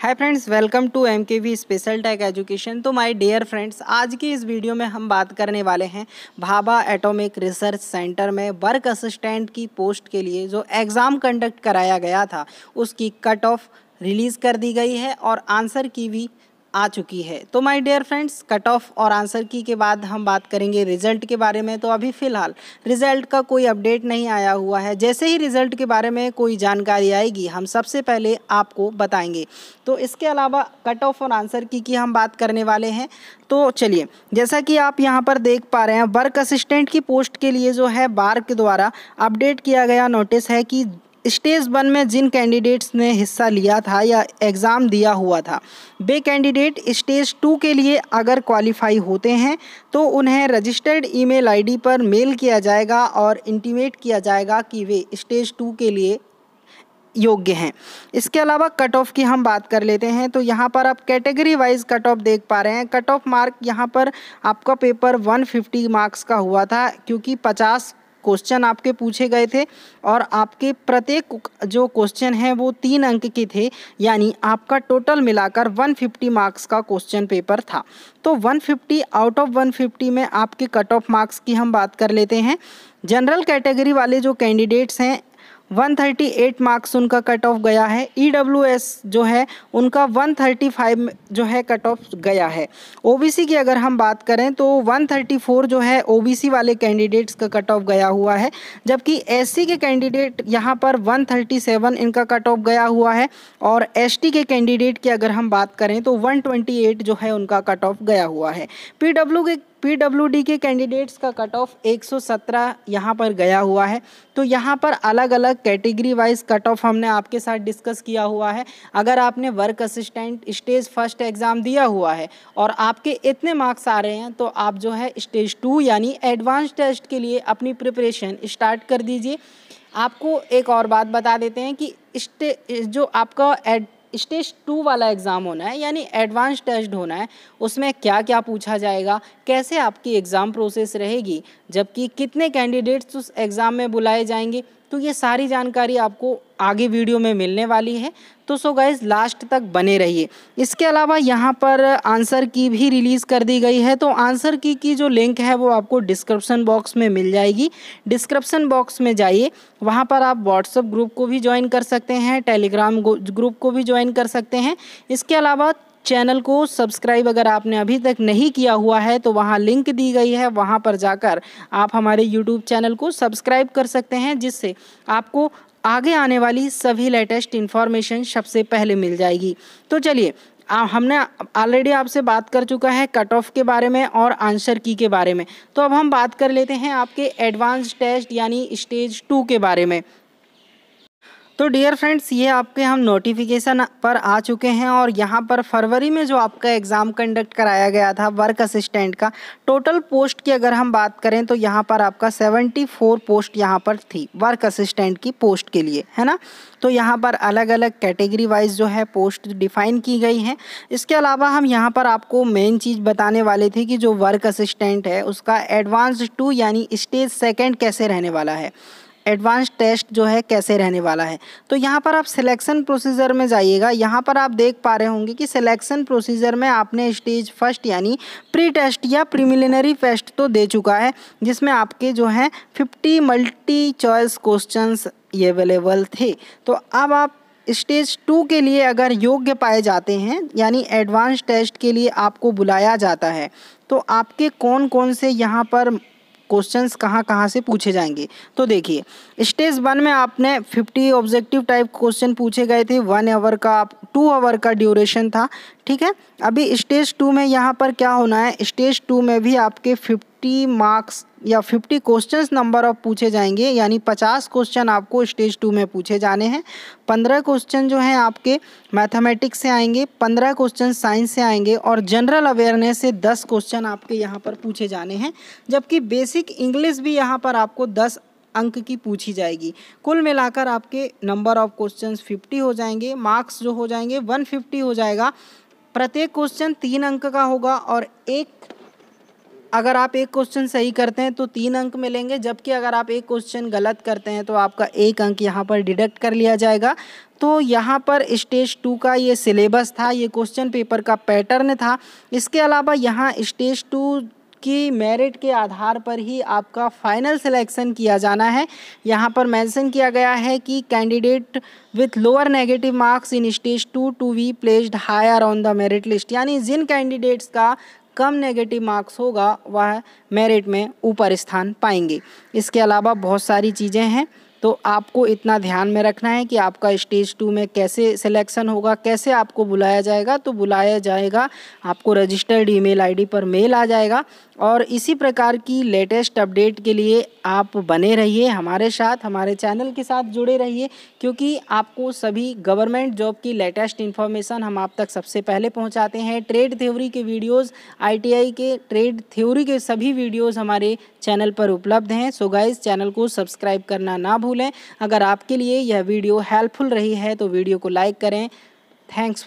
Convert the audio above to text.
hi friends welcome to M K V special tech education तो my dear friends आज की इस video में हम बात करने वाले हैं भाभा एटॉमिक रिसर्च सेंटर में वर्क असिस्टेंट की पोस्ट के लिए जो एग्ज़ाम कंडक्ट कराया गया था उसकी कट ऑफ रिलीज़ कर दी गई है और आंसर की भी आ चुकी है तो my dear friends cut off और आंसर की के बाद हम बात करेंगे रिजल्ट के बारे में तो अभी फ़िलहाल रिजल्ट का कोई अपडेट नहीं आया हुआ है जैसे ही रिजल्ट के बारे में कोई जानकारी आएगी हम सबसे पहले आपको बताएंगे तो इसके अलावा कट ऑफ और आंसर की की हम बात करने वाले हैं तो चलिए जैसा कि आप यहाँ पर देख पा रहे हैं वर्क असिस्टेंट की पोस्ट के लिए जो है बार के द्वारा अपडेट किया गया नोटिस है कि स्टेज वन में जिन कैंडिडेट्स ने हिस्सा लिया था या एग्ज़ाम दिया हुआ था वे कैंडिडेट स्टेज टू के लिए अगर क्वालिफाई होते हैं तो उन्हें रजिस्टर्ड ईमेल आईडी पर मेल किया जाएगा और इंटीमेट किया जाएगा कि वे स्टेज टू के लिए योग्य हैं इसके अलावा कट ऑफ की हम बात कर लेते हैं तो यहाँ पर आप कैटेगरी वाइज कट ऑफ देख पा रहे हैं कट ऑफ मार्क यहाँ पर आपका पेपर 150 मार्क्स का हुआ था क्योंकि 50 क्वेश्चन आपके पूछे गए थे और आपके प्रत्येक जो क्वेश्चन है वो तीन अंक के थे यानी आपका टोटल मिलाकर 150 मार्क्स का क्वेश्चन पेपर था तो 150 आउट ऑफ 150 में आपके कट ऑफ मार्क्स की हम बात कर लेते हैं जनरल कैटेगरी वाले जो कैंडिडेट्स हैं 138 मार्क्स उनका कट ऑफ गया है ई e जो है उनका 135 जो है कट ऑफ गया है ओबीसी की अगर हम बात करें तो 134 जो है ओबीसी वाले कैंडिडेट्स का कट ऑफ गया हुआ है जबकि एससी के कैंडिडेट यहाँ पर 137 इनका कट ऑफ गया हुआ है और एसटी के कैंडिडेट की अगर हम बात करें तो 128 जो है उनका कट ऑफ गया हुआ है पीडब्ल्यू के पीडब्ल्यूडी के कैंडिडेट्स का कट ऑफ 117 यहाँ पर गया हुआ है तो यहाँ पर अलग अलग कैटेगरी वाइज कट ऑफ हमने आपके साथ डिस्कस किया हुआ है अगर आपने work assistant stage first exam दिया हुआ है और आपके इतने मार्क्स आ रहे हैं तो आप जो है स्टेज टू यानी एडवांस टेस्ट के लिए अपनी प्रिपरेशन स्टार्ट कर दीजिए आपको एक और बात बता देते हैं कि स्टे जो आपका एड स्टेज टू वाला एग्ज़ाम होना है यानी एडवांस टेस्ट होना है उसमें क्या क्या पूछा जाएगा कैसे आपकी एग्ज़ाम प्रोसेस रहेगी जबकि कितने कैंडिडेट्स उस एग्ज़ाम में बुलाए जाएंगे तो ये सारी जानकारी आपको आगे वीडियो में मिलने वाली है तो सो गाइज लास्ट तक बने रहिए इसके अलावा यहाँ पर आंसर की भी रिलीज़ कर दी गई है तो आंसर की की जो लिंक है वो आपको डिस्क्रिप्शन बॉक्स में मिल जाएगी डिस्क्रिप्शन बॉक्स में जाइए वहाँ पर आप व्हाट्सअप ग्रुप को भी ज्वाइन कर सकते हैं टेलीग्राम ग्रुप को भी ज्वाइन कर सकते हैं इसके अलावा चैनल को सब्सक्राइब अगर आपने अभी तक नहीं किया हुआ है तो वहाँ लिंक दी गई है वहाँ पर जाकर आप हमारे यूट्यूब चैनल को सब्सक्राइब कर सकते हैं जिससे आपको आगे आने वाली सभी लेटेस्ट इन्फॉर्मेशन सबसे पहले मिल जाएगी तो चलिए हमने ऑलरेडी आपसे बात कर चुका है कट ऑफ के बारे में और आंसर की के बारे में तो अब हम बात कर लेते हैं आपके एडवांस टेस्ट यानी स्टेज टू के बारे में तो डियर फ्रेंड्स ये आपके हम नोटिफिकेशन पर आ चुके हैं और यहाँ पर फरवरी में जो आपका एग्ज़ाम कंडक्ट कराया गया था वर्क असिस्टेंट का टोटल पोस्ट की अगर हम बात करें तो यहाँ पर आपका 74 पोस्ट यहाँ पर थी वर्क असिस्टेंट की पोस्ट के लिए है ना तो यहाँ पर अलग अलग कैटेगरी वाइज जो है पोस्ट डिफ़ाइन की गई हैं इसके अलावा हम यहाँ पर आपको मेन चीज़ बताने वाले थे कि जो वर्क असिस्टेंट है उसका एडवांस टू यानी स्टेज सेकेंड कैसे रहने वाला है एडवांस टेस्ट जो है कैसे रहने वाला है तो यहाँ पर आप सिलेक्शन प्रोसीजर में जाइएगा यहाँ पर आप देख पा रहे होंगे कि सिलेक्शन प्रोसीजर में आपने स्टेज फर्स्ट यानी प्री टेस्ट या प्रीमिलिनरी टेस्ट तो दे चुका है जिसमें आपके जो हैं fifty multi choice question available थे तो अब आप स्टेज टू के लिए अगर योग्य पाए जाते हैं यानी एडवांस टेस्ट के लिए आपको बुलाया जाता है तो आपके कौन कौन से यहाँ पर क्वेश्चंस कहाँ कहाँ से पूछे जाएंगे तो देखिए स्टेज वन में आपने फिफ्टी ऑब्जेक्टिव टाइप क्वेश्चन पूछे गए थे वन आवर का टू आवर का ड्यूरेशन था ठीक है अभी स्टेज टू में यहाँ पर क्या होना है स्टेज टू में भी आपके फिफ्टी 50 मार्क्स या 50 क्वेश्चंस नंबर ऑफ पूछे जाएंगे यानी 50 क्वेश्चन आपको स्टेज टू में पूछे जाने हैं 15 क्वेश्चन जो हैं आपके मैथमेटिक्स से आएंगे 15 क्वेश्चन साइंस से आएंगे और जनरल अवेयरनेस से 10 क्वेश्चन आपके यहाँ पर पूछे जाने हैं जबकि बेसिक इंग्लिश भी यहाँ पर आपको दस अंक की पूछी जाएगी कुल मिलाकर आपके नंबर ऑफ क्वेश्चन फिफ्टी हो जाएंगे मार्क्स जो हो जाएंगे वन हो जाएगा प्रत्येक क्वेश्चन तीन अंक का होगा और एक अगर आप एक क्वेश्चन सही करते हैं तो तीन अंक मिलेंगे जबकि अगर आप एक क्वेश्चन गलत करते हैं तो आपका एक अंक यहाँ पर डिडक्ट कर लिया जाएगा तो यहाँ पर स्टेज टू का ये सिलेबस था ये क्वेश्चन पेपर का पैटर्न था इसके अलावा यहाँ स्टेज टू की मेरिट के आधार पर ही आपका फाइनल सिलेक्शन किया जाना है यहाँ पर मेंशन किया गया है कि candidate with lower negative marks in stage two to be placed higher on the merit list यानी जिन कैंडिडेट्स का कम नेगेटिव मार्क्स होगा वह मेरिट में ऊपर स्थान पाएंगे इसके अलावा बहुत सारी चीज़ें हैं तो आपको इतना ध्यान में रखना है कि आपका स्टेज टू में कैसे सिलेक्शन होगा कैसे आपको बुलाया जाएगा तो बुलाया जाएगा आपको रजिस्टर्ड ईमेल आईडी पर मेल आ जाएगा और इसी प्रकार की लेटेस्ट अपडेट के लिए आप बने रहिए हमारे साथ हमारे चैनल के साथ जुड़े रहिए क्योंकि आपको सभी गवर्नमेंट जॉब की लेटेस्ट इन्फॉर्मेशन हम आप तक सबसे पहले पहुंचाते हैं ट्रेड थ्योरी के वीडियोस आईटीआई के ट्रेड थ्योरी के सभी वीडियोस हमारे चैनल पर उपलब्ध हैं सो गाइज चैनल को सब्सक्राइब करना ना भूलें अगर आपके लिए यह वीडियो हेल्पफुल रही है तो वीडियो को लाइक करें थैंक्स